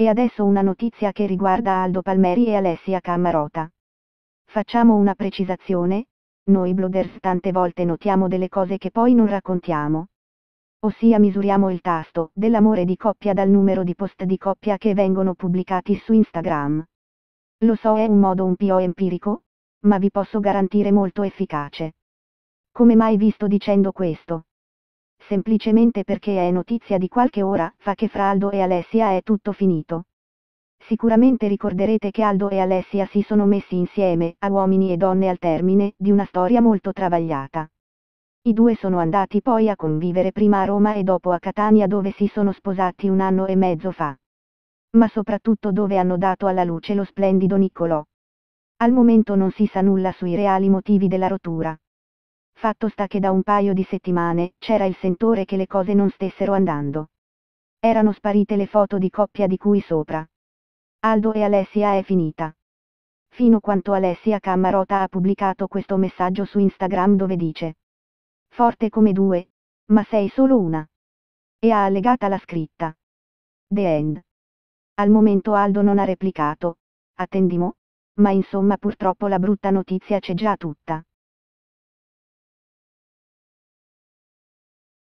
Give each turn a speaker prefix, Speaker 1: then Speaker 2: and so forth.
Speaker 1: E adesso una notizia che riguarda Aldo Palmeri e Alessia Cammarota. Facciamo una precisazione, noi bloggers tante volte notiamo delle cose che poi non raccontiamo. Ossia misuriamo il tasto dell'amore di coppia dal numero di post di coppia che vengono pubblicati su Instagram. Lo so è un modo un po' empirico, ma vi posso garantire molto efficace. Come mai vi sto dicendo questo? semplicemente perché è notizia di qualche ora fa che fra Aldo e Alessia è tutto finito. Sicuramente ricorderete che Aldo e Alessia si sono messi insieme, a uomini e donne al termine, di una storia molto travagliata. I due sono andati poi a convivere prima a Roma e dopo a Catania dove si sono sposati un anno e mezzo fa. Ma soprattutto dove hanno dato alla luce lo splendido Niccolò. Al momento non si sa nulla sui reali motivi della rottura. Fatto sta che da un paio di settimane c'era il sentore che le cose non stessero andando. Erano sparite le foto di coppia di cui sopra. Aldo e Alessia è finita. Fino quanto Alessia Cammarota ha pubblicato questo messaggio su Instagram dove dice Forte come due, ma sei solo una. E ha allegata la scritta. The end. Al momento Aldo non ha replicato, attendimo, ma insomma purtroppo la brutta notizia c'è già tutta.